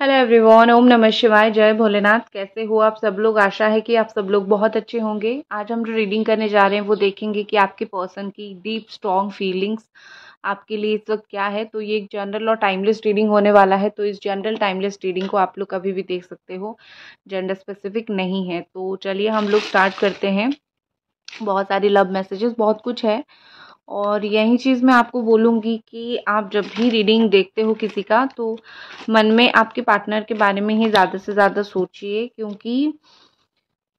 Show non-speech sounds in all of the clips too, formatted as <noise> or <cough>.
Hello everyone ओम नमः शिवाय जय भोलेनाथ कैसे हो आप सब लोग आशा है कि आप सब लोग बहुत अच्छे होंगे आज हम जो रीडिंग करने जा रहे हैं वो देखेंगे कि आपके पर्सन की डीप स्ट्रॉन्ग फीलिंग्स आपके लिए इस वक्त क्या है तो ये एक जनरल और टाइमलेस रीडिंग होने वाला है तो इस जनरल टाइमलेस रीडिंग को आप लोग कभी भी देख सकते हो जेंडर स्पेसिफिक नहीं है तो चलिए हम लोग स्टार्ट करते हैं बहुत सारी लव मैसेजेस बहुत कुछ है और यही चीज़ मैं आपको बोलूँगी कि आप जब भी रीडिंग देखते हो किसी का तो मन में आपके पार्टनर के बारे में ही ज़्यादा से ज़्यादा सोचिए क्योंकि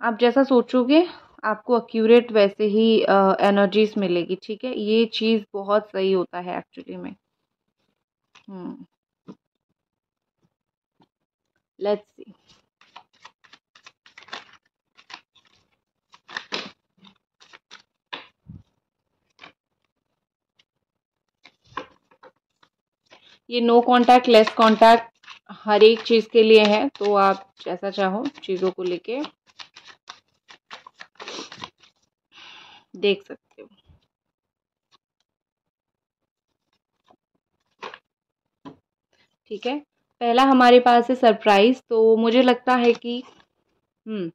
आप जैसा सोचोगे आपको एक्यूरेट वैसे ही एनर्जीज मिलेगी ठीक है ये चीज़ बहुत सही होता है एक्चुअली में लेट्स हम्म। सी ये नो कांटेक्ट लेस कांटेक्ट हर एक चीज़ के लिए है तो आप जैसा चाहो चीज़ों को लेके देख सकते हो ठीक है पहला हमारे पास है सरप्राइज तो मुझे लगता है कि हम्म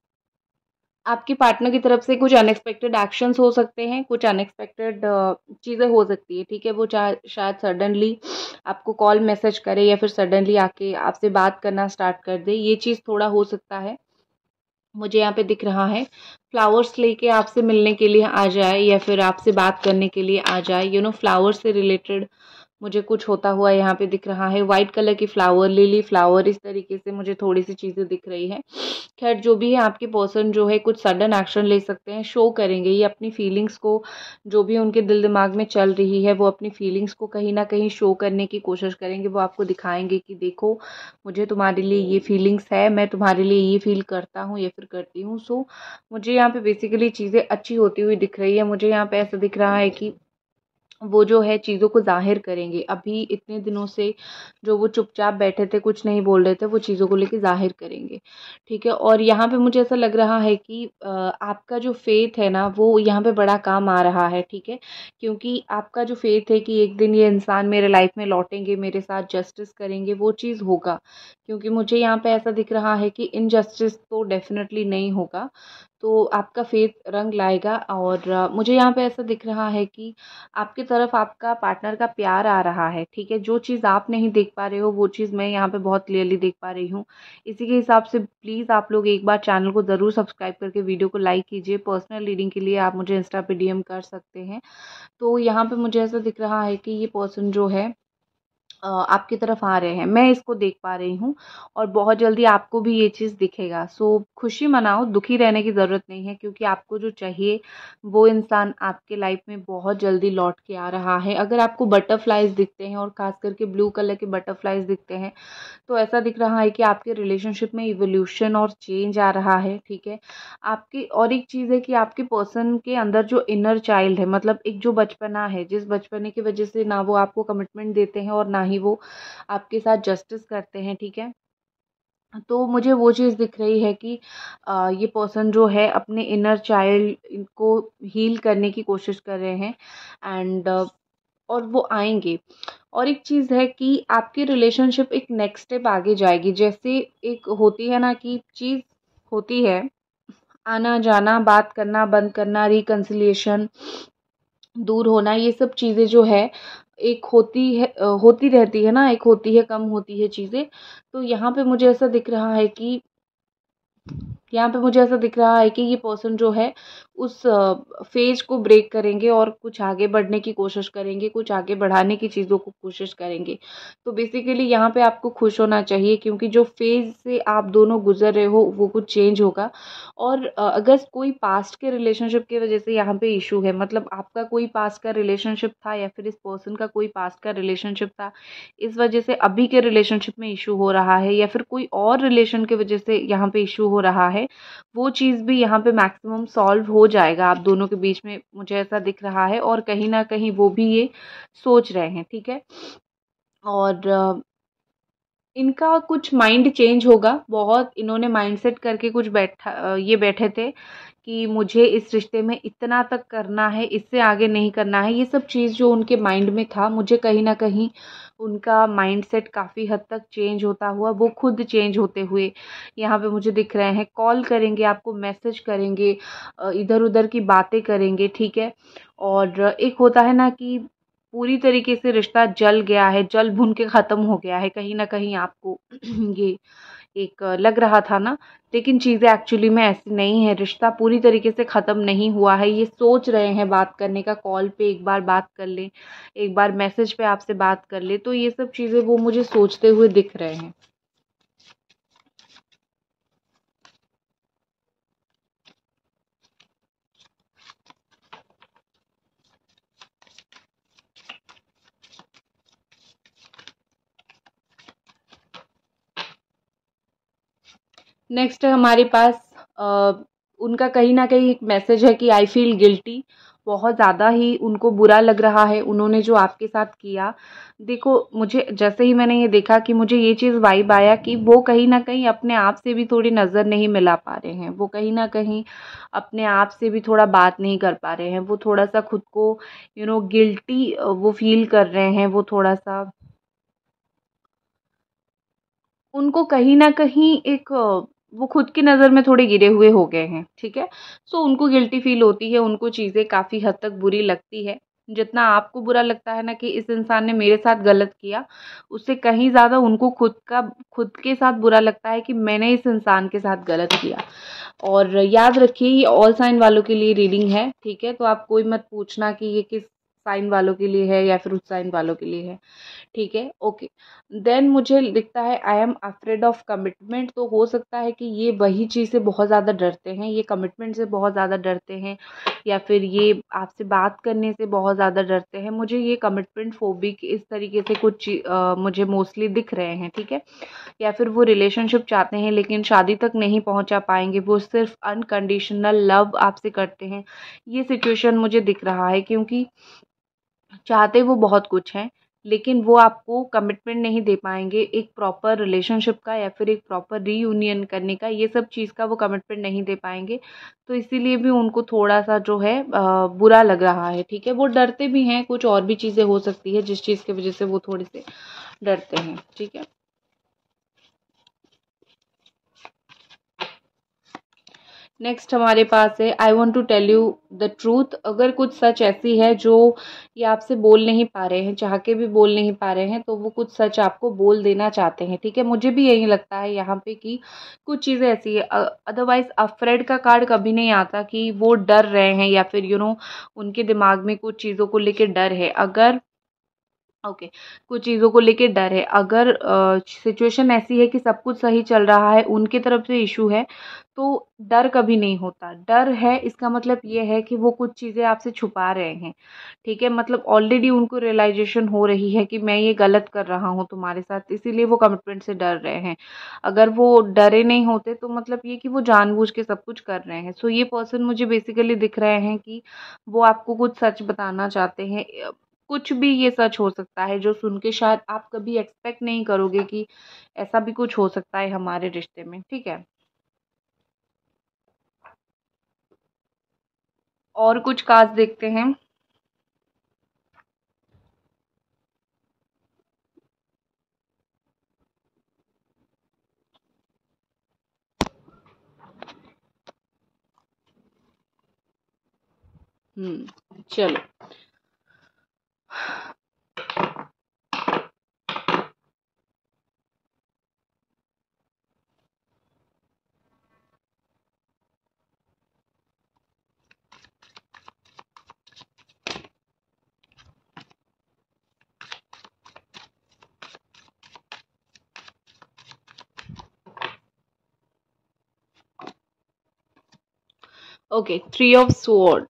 आपके पार्टनर की तरफ से कुछ अनएक्सपेक्टेड एक्शंस हो सकते हैं कुछ अनएक्सपेक्टेड चीज़ें हो सकती है ठीक है वो शायद सडनली आपको कॉल मैसेज करे या फिर सडनली आके आपसे बात करना स्टार्ट कर दे ये चीज़ थोड़ा हो सकता है मुझे यहाँ पे दिख रहा है फ्लावर्स लेके आपसे मिलने के लिए आ जाए या फिर आपसे बात करने के लिए आ जाए यू नो फ्लावर्स से रिलेटेड know, मुझे कुछ होता हुआ यहाँ पे दिख रहा है व्हाइट कलर की फ्लावर लिली फ्लावर इस तरीके से मुझे थोड़ी सी चीज़ें दिख रही है खैर जो भी है आपके पर्सन जो है कुछ सडन एक्शन ले सकते हैं शो करेंगे ये अपनी फीलिंग्स को जो भी उनके दिल दिमाग में चल रही है वो अपनी फीलिंग्स को कहीं ना कहीं शो करने की कोशिश करेंगे वो आपको दिखाएंगे कि देखो मुझे तुम्हारे लिए ये फीलिंग्स है मैं तुम्हारे लिए ये फील करता हूँ या फिर करती हूँ सो मुझे यहाँ पर बेसिकली चीज़ें अच्छी होती हुई दिख रही है मुझे यहाँ पर ऐसा दिख रहा है कि वो जो है चीज़ों को ज़ाहिर करेंगे अभी इतने दिनों से जो वो चुपचाप बैठे थे कुछ नहीं बोल रहे थे वो चीज़ों को लेके ज़ाहिर करेंगे ठीक है और यहाँ पे मुझे ऐसा लग रहा है कि आपका जो फेथ है ना वो यहाँ पे बड़ा काम आ रहा है ठीक है क्योंकि आपका जो फेथ है कि एक दिन ये इंसान मेरे लाइफ में लौटेंगे मेरे साथ जस्टिस करेंगे वो चीज़ होगा क्योंकि मुझे यहाँ पर ऐसा दिख रहा है कि इनजस्टिस तो डेफिनेटली नहीं होगा तो आपका फेथ रंग लाएगा और मुझे यहाँ पे ऐसा दिख रहा है कि आपकी तरफ आपका पार्टनर का प्यार आ रहा है ठीक है जो चीज़ आप नहीं देख पा रहे हो वो चीज़ मैं यहाँ पे बहुत क्लियरली देख पा रही हूँ इसी के हिसाब से प्लीज़ आप लोग एक बार चैनल को ज़रूर सब्सक्राइब करके वीडियो को लाइक कीजिए पर्सनल रीडिंग के लिए आप मुझे इंस्टा पर डी कर सकते हैं तो यहाँ पर मुझे ऐसा दिख रहा है कि ये पर्सन जो है आपकी तरफ आ रहे हैं मैं इसको देख पा रही हूँ और बहुत जल्दी आपको भी ये चीज़ दिखेगा सो खुशी मनाओ दुखी रहने की ज़रूरत नहीं है क्योंकि आपको जो चाहिए वो इंसान आपके लाइफ में बहुत जल्दी लौट के आ रहा है अगर आपको बटरफ्लाइज दिखते हैं और ख़ास करके ब्लू कलर के बटरफ्लाइज दिखते हैं तो ऐसा दिख रहा है कि आपके रिलेशनशिप में इवोल्यूशन और चेंज आ रहा है ठीक है आपकी और एक चीज़ है कि आपके पर्सन के अंदर जो इनर चाइल्ड है मतलब एक जो बचपना है जिस बचपने की वजह से ना वो आपको कमिटमेंट देते हैं और ना ही ही वो आपके साथ जस्टिस करते हैं ठीक है तो मुझे वो चीज़ दिख रही है कि आ, ये पर्सन जो है अपने इनर चाइल्ड को हील करने की कोशिश कर रहे हैं एंड और वो आएंगे और एक चीज़ है कि आपकी रिलेशनशिप एक नेक्स्ट स्टेप आगे जाएगी जैसे एक होती है ना कि चीज़ होती है आना जाना बात करना बंद करना रिकन्सिलेशन दूर होना ये सब चीज़ें जो है एक होती है होती रहती है ना एक होती है कम होती है चीज़ें तो यहाँ पे मुझे ऐसा दिख रहा है कि यहाँ पे मुझे ऐसा दिख रहा है कि ये पर्सन जो है उस फेज़ को ब्रेक करेंगे और कुछ आगे बढ़ने की कोशिश करेंगे कुछ आगे बढ़ाने की चीज़ों को कोशिश करेंगे तो बेसिकली यहाँ पे आपको खुश होना चाहिए क्योंकि जो फेज़ से आप दोनों गुजर रहे हो वो कुछ चेंज होगा और अगर कोई पास्ट के रिलेशनशिप की वजह से यहाँ पे इशू है मतलब आपका कोई पास्ट का रिलेशनशिप था या फिर इस पर्सन का कोई पास्ट का रिलेशनशिप था इस वजह से अभी के रिलेशनशिप में इशू हो रहा है या फिर कोई और रिलेशन की वजह से यहाँ पर इशू हो रहा है वो चीज़ भी यहाँ पे मैक्सिमम सॉल्व हो जाएगा आप दोनों के बीच में मुझे ऐसा दिख रहा है और कहीं ना कहीं वो भी ये सोच रहे हैं ठीक है और इनका कुछ माइंड चेंज होगा बहुत इन्होंने माइंडसेट करके कुछ बैठा ये बैठे थे कि मुझे इस रिश्ते में इतना तक करना है इससे आगे नहीं करना है ये सब चीज़ जो उनके माइंड में था मुझे कहीं ना कहीं उनका माइंडसेट काफ़ी हद तक चेंज होता हुआ वो खुद चेंज होते हुए यहाँ पे मुझे दिख रहे हैं कॉल करेंगे आपको मैसेज करेंगे इधर उधर की बातें करेंगे ठीक है और एक होता है ना कि पूरी तरीके से रिश्ता जल गया है जल भुन के ख़त्म हो गया है कहीं ना कहीं आपको <clears throat> ये एक लग रहा था ना लेकिन चीज़ें एक्चुअली में ऐसी नहीं है रिश्ता पूरी तरीके से ख़त्म नहीं हुआ है ये सोच रहे हैं बात करने का कॉल पे एक बार बात कर लें एक बार मैसेज पे आपसे बात कर ले तो ये सब चीज़ें वो मुझे सोचते हुए दिख रहे हैं नेक्स्ट हमारे पास उनका कहीं ना कहीं एक मैसेज है कि आई फील गिल्टी बहुत ज़्यादा ही उनको बुरा लग रहा है उन्होंने जो आपके साथ किया देखो मुझे जैसे ही मैंने ये देखा कि मुझे ये चीज़ वाइब आया कि वो कहीं ना कहीं अपने आप से भी थोड़ी नज़र नहीं मिला पा रहे हैं वो कहीं ना कहीं अपने आप से भी थोड़ा बात नहीं कर पा रहे हैं वो थोड़ा सा खुद को यू नो गिल्टी वो फील कर रहे हैं वो थोड़ा सा उनको कहीं ना कहीं एक वो खुद की नज़र में थोड़े गिरे हुए हो गए हैं ठीक है सो so, उनको गिल्टी फील होती है उनको चीज़ें काफ़ी हद तक बुरी लगती है जितना आपको बुरा लगता है ना कि इस इंसान ने मेरे साथ गलत किया उससे कहीं ज़्यादा उनको खुद का खुद के साथ बुरा लगता है कि मैंने इस इंसान के साथ गलत किया और याद रखिए ये ऑल साइन वालों के लिए रीडिंग है ठीक है तो आप कोई मत पूछना कि ये किस साइन वालों के लिए है या फिर उस साइन वालों के लिए है ठीक है ओके देन मुझे दिखता है I am afraid of commitment तो हो सकता है कि ये वही चीज़ से बहुत ज़्यादा डरते हैं ये कमिटमेंट से बहुत ज़्यादा डरते हैं या फिर ये आपसे बात करने से बहुत ज़्यादा डरते हैं मुझे ये कमिटमेंट फोबिक इस तरीके से कुछ आ, मुझे मोस्टली दिख रहे हैं ठीक है या फिर वो रिलेशनशिप चाहते हैं लेकिन शादी तक नहीं पहुँचा पाएंगे वो सिर्फ अनकंडीशनल लव आपसे करते हैं ये सिचुएशन मुझे दिख रहा है क्योंकि चाहते वो बहुत कुछ हैं लेकिन वो आपको कमिटमेंट नहीं दे पाएंगे एक प्रॉपर रिलेशनशिप का या फिर एक प्रॉपर रीयूनियन करने का ये सब चीज़ का वो कमिटमेंट नहीं दे पाएंगे तो इसीलिए भी उनको थोड़ा सा जो है बुरा लग रहा है ठीक है वो डरते भी हैं कुछ और भी चीज़ें हो सकती है जिस चीज़ की वजह से वो थोड़े से डरते हैं ठीक है नेक्स्ट हमारे पास है I want to tell you the truth अगर कुछ सच ऐसी है जो ये आपसे बोल नहीं पा रहे हैं चाह के भी बोल नहीं पा रहे हैं तो वो कुछ सच आपको बोल देना चाहते हैं ठीक है मुझे भी यही लगता है यहाँ पे कि कुछ चीज़ें ऐसी है अदरवाइज़ अफ्रेड का कार्ड कभी नहीं आता कि वो डर रहे हैं या फिर यू you नो know, उनके दिमाग में कुछ चीज़ों को लेकर डर है अगर ओके okay. कुछ चीज़ों को लेके डर है अगर सिचुएशन ऐसी है कि सब कुछ सही चल रहा है उनके तरफ से इशू है तो डर कभी नहीं होता डर है इसका मतलब ये है कि वो कुछ चीज़ें आपसे छुपा रहे हैं ठीक है मतलब ऑलरेडी उनको रियलाइजेशन हो रही है कि मैं ये गलत कर रहा हूँ तुम्हारे साथ इसीलिए वो कमिटमेंट से डर रहे हैं अगर वो डरे नहीं होते तो मतलब ये कि वो जानबूझ के सब कुछ कर रहे हैं सो so, ये पर्सन मुझे बेसिकली दिख रहे हैं कि वो आपको कुछ सच बताना चाहते हैं कुछ भी ये सच हो सकता है जो सुन के शायद आप कभी एक्सपेक्ट नहीं करोगे कि ऐसा भी कुछ हो सकता है हमारे रिश्ते में ठीक है और कुछ काज देखते हैं हम्म चलो okay three of swords.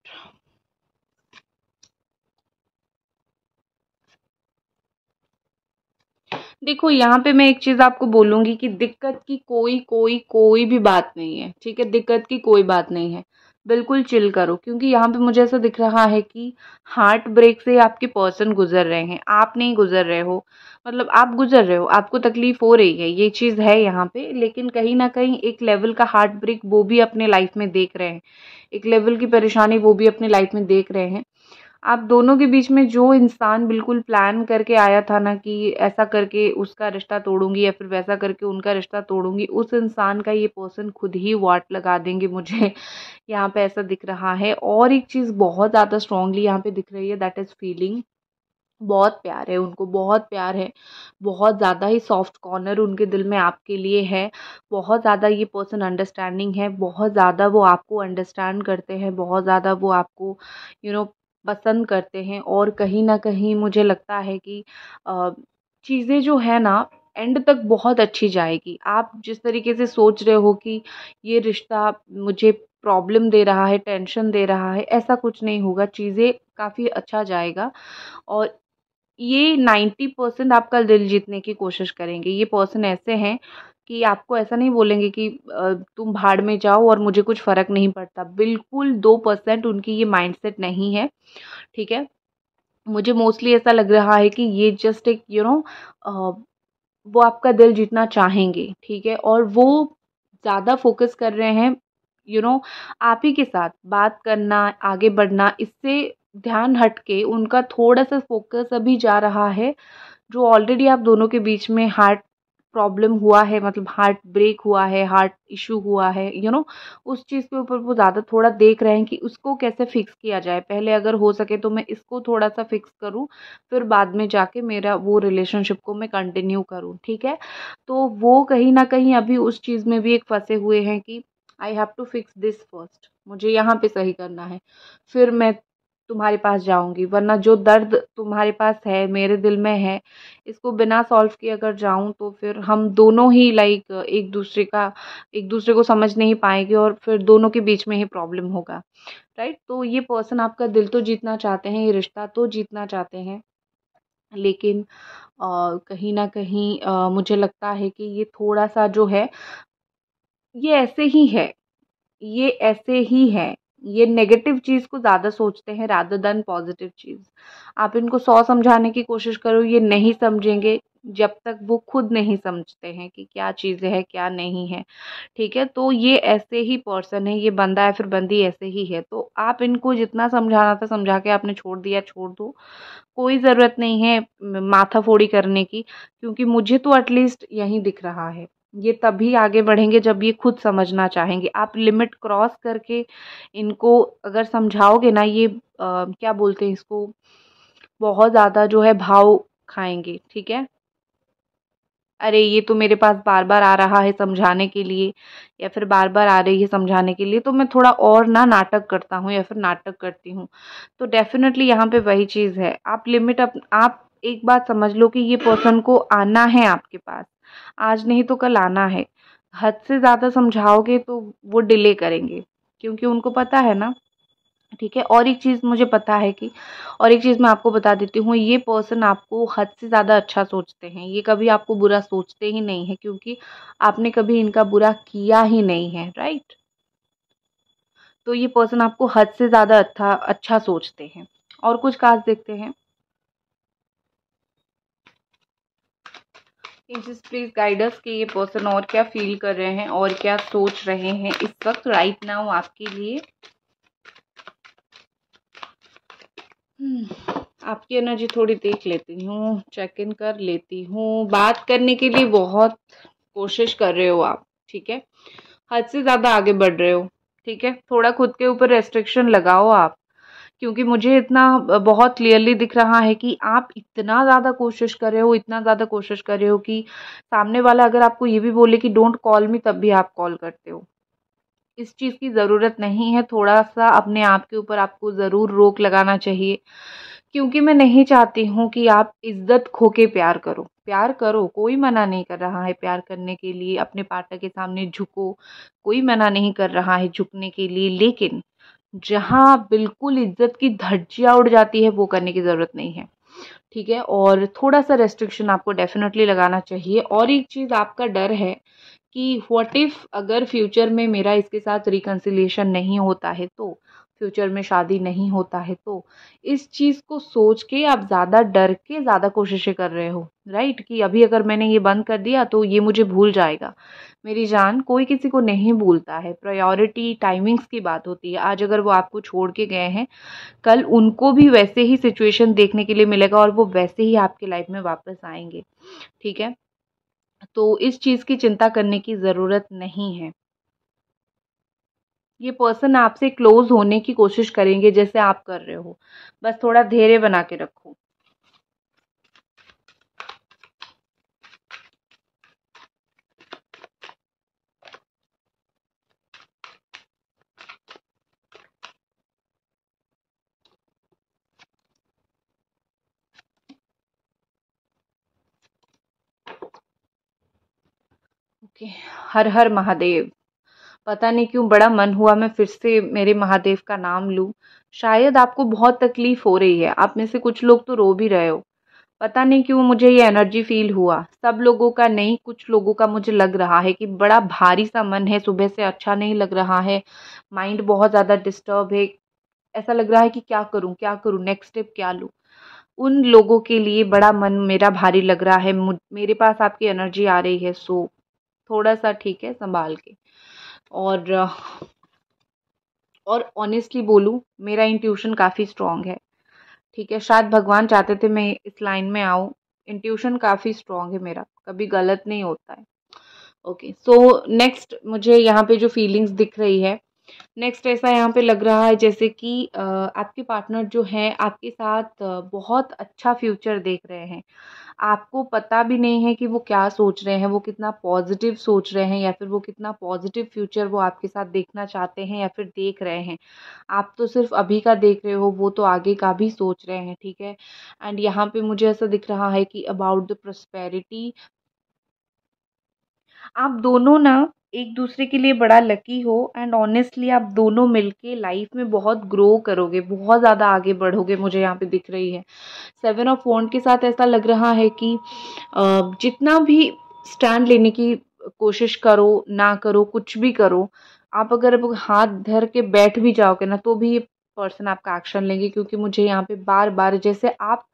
देखो यहाँ पे मैं एक चीज़ आपको बोलूँगी कि दिक्कत की कोई कोई कोई भी बात नहीं है ठीक है दिक्कत की कोई बात नहीं है बिल्कुल चिल करो क्योंकि यहाँ पे मुझे ऐसा दिख रहा है कि हार्ट ब्रेक से आपके पर्सन गुजर रहे हैं आप नहीं गुजर रहे हो मतलब आप गुजर रहे हो आपको तकलीफ हो रही है ये चीज़ है यहाँ पे लेकिन कहीं ना कहीं एक लेवल का हार्ट ब्रेक वो भी अपने लाइफ में देख रहे हैं एक लेवल की परेशानी वो भी अपने लाइफ में देख रहे हैं आप दोनों के बीच में जो इंसान बिल्कुल प्लान करके आया था ना कि ऐसा करके उसका रिश्ता तोड़ूंगी या फिर वैसा करके उनका रिश्ता तोड़ूंगी उस इंसान का ये पर्सन खुद ही वाट लगा देंगे मुझे <laughs> यहाँ पे ऐसा दिख रहा है और एक चीज़ बहुत ज़्यादा स्ट्रांगली यहाँ पे दिख रही है दैट इज़ फीलिंग बहुत प्यार है उनको बहुत प्यार है बहुत ज़्यादा ही सॉफ्ट कॉर्नर उनके दिल में आपके लिए है बहुत ज़्यादा ये पर्सन अंडरस्टैंडिंग है बहुत ज़्यादा वो आपको अंडरस्टैंड करते हैं बहुत ज़्यादा वो आपको यू you नो know, पसंद करते हैं और कहीं ना कहीं मुझे लगता है कि चीज़ें जो है ना एंड तक बहुत अच्छी जाएगी आप जिस तरीके से सोच रहे हो कि ये रिश्ता मुझे प्रॉब्लम दे रहा है टेंशन दे रहा है ऐसा कुछ नहीं होगा चीज़ें काफ़ी अच्छा जाएगा और ये नाइन्टी परसेंट आपका दिल जीतने की कोशिश करेंगे ये पर्सन ऐसे हैं कि आपको ऐसा नहीं बोलेंगे कि तुम भाड़ में जाओ और मुझे कुछ फ़र्क नहीं पड़ता बिल्कुल दो परसेंट उनकी ये माइंडसेट नहीं है ठीक है मुझे मोस्टली ऐसा लग रहा है कि ये जस्ट एक यू नो वो आपका दिल जीतना चाहेंगे ठीक है और वो ज़्यादा फोकस कर रहे हैं यू नो आप ही के साथ बात करना आगे बढ़ना इससे ध्यान हट के उनका थोड़ा सा फोकस अभी जा रहा है जो ऑलरेडी आप दोनों के बीच में हार्ट प्रॉब्लम हुआ है मतलब हार्ट ब्रेक हुआ है हार्ट इशू हुआ है यू you नो know, उस चीज़ के ऊपर वो ज़्यादा थोड़ा देख रहे हैं कि उसको कैसे फिक्स किया जाए पहले अगर हो सके तो मैं इसको थोड़ा सा फिक्स करूँ फिर बाद में जाके मेरा वो रिलेशनशिप को मैं कंटिन्यू करूँ ठीक है तो वो कहीं ना कहीं अभी उस चीज़ में भी एक फंसे हुए हैं कि I have to fix this first मुझे यहाँ पे सही करना है फिर मैं तुम्हारे पास जाऊंगी वरना जो दर्द तुम्हारे पास है मेरे दिल में है इसको बिना सॉल्व किए अगर जाऊं तो फिर हम दोनों ही लाइक एक दूसरे का एक दूसरे को समझ नहीं पाएंगे और फिर दोनों के बीच में ही प्रॉब्लम होगा राइट तो ये पर्सन आपका दिल तो जीतना चाहते हैं ये रिश्ता तो जीतना चाहते हैं लेकिन आ, कहीं ना कहीं आ, मुझे लगता है कि ये थोड़ा सा जो है ये ऐसे ही है ये ऐसे ही है ये नेगेटिव चीज़ को ज़्यादा सोचते हैं रादर देन पॉजिटिव चीज़ आप इनको सौ समझाने की कोशिश करो ये नहीं समझेंगे जब तक वो खुद नहीं समझते हैं कि क्या चीज़ें हैं क्या नहीं है ठीक है तो ये ऐसे ही पर्सन है ये बंदा है फिर बंदी ऐसे ही है तो आप इनको जितना समझाना था समझा के आपने छोड़ दिया छोड़ दो कोई ज़रूरत नहीं है माथा फोड़ी करने की क्योंकि मुझे तो एटलीस्ट यही दिख रहा है ये तभी आगे बढ़ेंगे जब ये खुद समझना चाहेंगे आप लिमिट क्रॉस करके इनको अगर समझाओगे ना ये आ, क्या बोलते हैं इसको बहुत ज़्यादा जो है भाव खाएंगे ठीक है अरे ये तो मेरे पास बार बार आ रहा है समझाने के लिए या फिर बार बार आ रही है समझाने के लिए तो मैं थोड़ा और ना नाटक करता हूँ या फिर नाटक करती हूँ तो डेफिनेटली यहाँ पे वही चीज़ है आप लिमिट अप आप एक बात समझ लो कि ये पर्सन को आना है आपके पास आज नहीं तो कल आना है हद से ज़्यादा समझाओगे तो वो डिले करेंगे क्योंकि उनको पता है ना ठीक है और एक चीज़ मुझे पता है कि और एक चीज़ मैं आपको बता देती हूँ ये पर्सन आपको हद से ज़्यादा अच्छा सोचते हैं ये कभी आपको बुरा सोचते ही नहीं है क्योंकि आपने कभी इनका बुरा किया ही नहीं है राइट तो ये पर्सन आपको हद से ज़्यादा अच्छा अच्छा सोचते हैं और कुछ काज देखते हैं जीसस प्लीज़ गाइडर्स के ये पर्सन और क्या फील कर रहे हैं और क्या सोच रहे हैं इस वक्त राइट नाउ आपके लिए hmm, आपकी एनर्जी थोड़ी देख लेती हूँ चेक इन कर लेती हूँ बात करने के लिए बहुत कोशिश कर रहे हो आप ठीक है हद से ज़्यादा आगे बढ़ रहे हो ठीक है थोड़ा खुद के ऊपर रेस्ट्रिक्शन लगाओ आप क्योंकि मुझे इतना बहुत क्लियरली दिख रहा है कि आप इतना ज़्यादा कोशिश कर रहे हो इतना ज़्यादा कोशिश कर रहे हो कि सामने वाला अगर आपको ये भी बोले कि डोंट कॉल मी तब भी आप कॉल करते हो इस चीज़ की ज़रूरत नहीं है थोड़ा सा अपने आप के ऊपर आपको ज़रूर रोक लगाना चाहिए क्योंकि मैं नहीं चाहती हूँ कि आप इज्जत खो के प्यार करो प्यार करो कोई मना नहीं कर रहा है प्यार करने के लिए अपने पार्टनर के सामने झुको कोई मना नहीं कर रहा है झुकने के लिए लेकिन जहाँ बिल्कुल इज्जत की धज्जियाँ उड़ जाती है वो करने की ज़रूरत नहीं है ठीक है और थोड़ा सा रेस्ट्रिक्शन आपको डेफिनेटली लगाना चाहिए और एक चीज़ आपका डर है कि व्हाट इफ़ अगर फ्यूचर में मेरा इसके साथ रिकन्सिलेशन नहीं होता है तो फ्यूचर में शादी नहीं होता है तो इस चीज़ को सोच के आप ज़्यादा डर के ज़्यादा कोशिशें कर रहे हो राइट कि अभी अगर मैंने ये बंद कर दिया तो ये मुझे भूल जाएगा मेरी जान कोई किसी को नहीं भूलता है प्रायोरिटी टाइमिंग्स की बात होती है आज अगर वो आपको छोड़ के गए हैं कल उनको भी वैसे ही सिचुएशन देखने के लिए मिलेगा और वो वैसे ही आपके लाइफ में वापस आएंगे ठीक है तो इस चीज़ की चिंता करने की ज़रूरत नहीं है ये पर्सन आपसे क्लोज होने की कोशिश करेंगे जैसे आप कर रहे हो बस थोड़ा धैर्य बना के रखो हर हर महादेव पता नहीं क्यों बड़ा मन हुआ मैं फिर से मेरे महादेव का नाम लूँ शायद आपको बहुत तकलीफ़ हो रही है आप में से कुछ लोग तो रो भी रहे हो पता नहीं क्यों मुझे ये एनर्जी फील हुआ सब लोगों का नहीं कुछ लोगों का मुझे लग रहा है कि बड़ा भारी सा मन है सुबह से अच्छा नहीं लग रहा है माइंड बहुत ज़्यादा डिस्टर्ब है ऐसा लग रहा है कि क्या करूँ क्या करूँ नेक्स्ट स्टेप क्या लूँ उन लोगों के लिए बड़ा मन मेरा भारी लग रहा है मेरे पास आपकी एनर्जी आ रही है सो थोड़ा सा ठीक है संभाल के और और ऑनेस्टली बोलूँ मेरा इंट्यूशन काफ़ी स्ट्रॉन्ग है ठीक है शायद भगवान चाहते थे मैं इस लाइन में आऊँ इंट्यूशन काफ़ी स्ट्रॉन्ग है मेरा कभी गलत नहीं होता है ओके सो नेक्स्ट मुझे यहाँ पे जो फीलिंग्स दिख रही है नेक्स्ट ऐसा यहाँ पे लग रहा है जैसे कि आपके पार्टनर जो हैं आपके साथ बहुत अच्छा फ्यूचर देख रहे हैं आपको पता भी नहीं है कि वो क्या सोच रहे हैं वो कितना पॉजिटिव सोच रहे हैं या फिर वो कितना पॉजिटिव फ्यूचर वो आपके साथ देखना चाहते हैं या फिर देख रहे हैं आप तो सिर्फ अभी का देख रहे हो वो तो आगे का भी सोच रहे हैं ठीक है एंड यहाँ पे मुझे ऐसा दिख रहा है कि अबाउट द प्रस्पेरिटी आप दोनों ना एक दूसरे के लिए बड़ा लकी हो एंड ऑनेस्टली आप दोनों मिलके लाइफ में बहुत ग्रो करोगे बहुत ज़्यादा आगे बढ़ोगे मुझे यहाँ पे दिख रही है सेवन ऑफ फोन के साथ ऐसा लग रहा है कि जितना भी स्टैंड लेने की कोशिश करो ना करो कुछ भी करो आप अगर हाथ धर के बैठ भी जाओगे ना तो भी ये पर्सन आपका एक्शन लेंगे क्योंकि मुझे यहाँ पे बार बार जैसे आप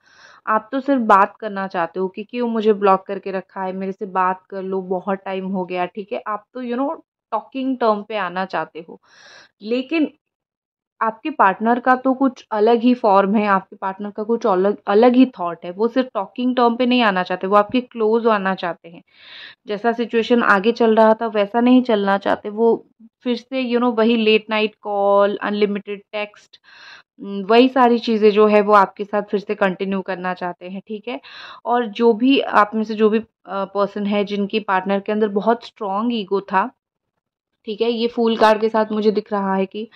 आप तो सिर्फ बात करना चाहते हो कि क्यों मुझे ब्लॉक करके रखा है मेरे से बात कर लो बहुत टाइम हो गया ठीक है आप तो यू नो टॉकिंग टर्म पे आना चाहते हो लेकिन आपके पार्टनर का तो कुछ अलग ही फॉर्म है आपके पार्टनर का कुछ अलग अलग ही थॉट है वो सिर्फ टॉकिंग टर्म पे नहीं आना चाहते वो आपके क्लोज आना चाहते हैं जैसा सिचुएशन आगे चल रहा था वैसा नहीं चलना चाहते वो फिर से यू you नो know, वही late night call unlimited text वही सारी चीज़ें जो है वो आपके साथ फिर से कंटिन्यू करना चाहते हैं ठीक है और जो भी आप में से जो भी पर्सन है जिनकी पार्टनर के अंदर बहुत स्ट्रॉन्ग ईगो था ठीक है ये फूल कार्ड के साथ मुझे दिख रहा है कि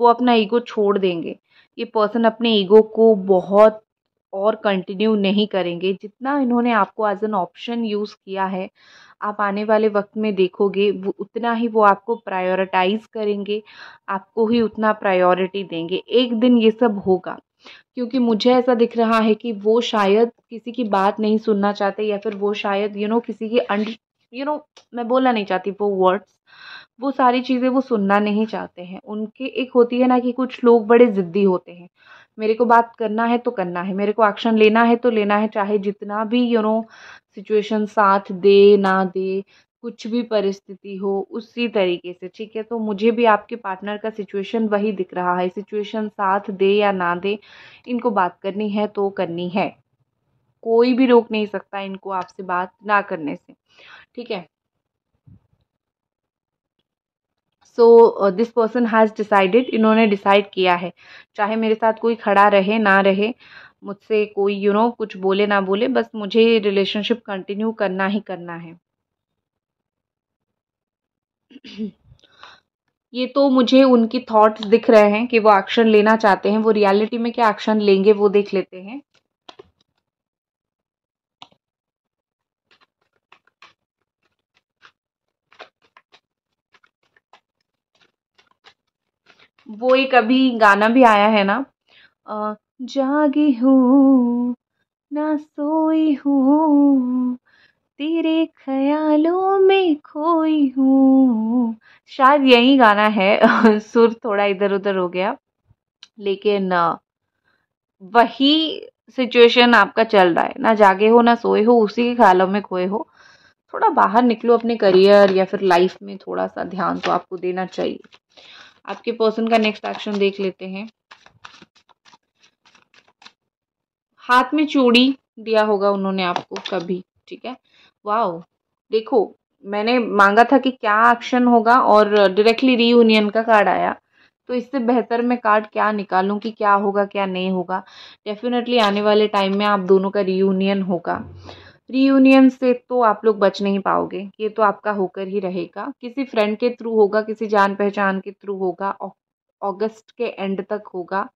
वो अपना ईगो छोड़ देंगे ये पर्सन अपने ईगो को बहुत और कंटिन्यू नहीं करेंगे जितना इन्होंने आपको एज एन ऑप्शन यूज़ किया है आप आने वाले वक्त में देखोगे वो उतना ही वो आपको प्रायोरिटाइज़ करेंगे आपको ही उतना प्रायोरिटी देंगे एक दिन ये सब होगा क्योंकि मुझे ऐसा दिख रहा है कि वो शायद किसी की बात नहीं सुनना चाहते या फिर वो शायद यू you नो know, किसी की अंड यू नो मैं बोलना नहीं चाहती वो वर्ड्स वो सारी चीज़ें वो सुनना नहीं चाहते हैं उनके एक होती है ना कि कुछ लोग बड़े ज़िद्दी होते हैं मेरे को बात करना है तो करना है मेरे को एक्शन लेना है तो लेना है चाहे जितना भी you you know know, situation साथ दे ना दे कुछ भी परिस्थिति हो उसी तरीके से ठीक है तो मुझे भी आपके पार्टनर का सिचुएशन वही दिख रहा है सिचुएशन साथ दे या ना दे इनको बात करनी है तो करनी है कोई भी रोक नहीं सकता इनको आपसे बात ना करने से ठीक है so this person has decided इन्होंने डिसाइड किया है चाहे मेरे साथ कोई खड़ा रहे ना रहे मुझसे कोई यू you नो know, कुछ बोले ना बोले बस मुझे रिलेशनशिप कंटिन्यू करना ही करना है <clears throat> ये तो मुझे उनकी थॉट्स दिख रहे हैं कि वो एक्शन लेना चाहते हैं वो रियलिटी में क्या एक्शन लेंगे वो देख लेते हैं वो एक अभी गाना भी आया है ना जागी हूँ ना सोई हूँ तेरे ख्यालों में खोई हूँ शायद यही गाना है <laughs> सुर थोड़ा इधर उधर हो गया लेकिन वही सिचुएशन आपका चल रहा है ना जागे हो ना सोए हो उसी के ख्यालों में खोए हो थोड़ा बाहर निकलो अपने करियर या फिर लाइफ में थोड़ा सा ध्यान तो आपको देना चाहिए आपके पर्सन का नेक्स्ट एक्शन देख लेते हैं हाथ में चूड़ी दिया होगा उन्होंने आपको कभी ठीक है वाह देखो मैंने मांगा था कि क्या एक्शन होगा और डायरेक्टली रीयूनियन का कार्ड आया तो इससे बेहतर मैं कार्ड क्या निकालूं कि क्या होगा क्या नहीं होगा डेफिनेटली आने वाले टाइम में आप दोनों का रीयूनियन होगा रीयूनियन से तो आप लोग बच नहीं पाओगे ये तो आपका होकर ही रहेगा किसी फ्रेंड के थ्रू होगा किसी जान पहचान के थ्रू होगा अगस्त के एंड तक होगा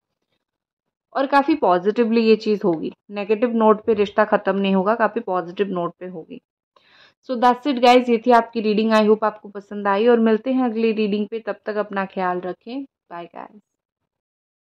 और काफ़ी पॉजिटिवली ये चीज़ होगी नेगेटिव नोट पे रिश्ता ख़त्म नहीं होगा काफ़ी पॉजिटिव नोट पे होगी सो दैट्स इट गाइज ये थी आपकी रीडिंग आई होप आपको पसंद आई और मिलते हैं अगली रीडिंग पे तब तक अपना ख्याल रखें बाय गाइस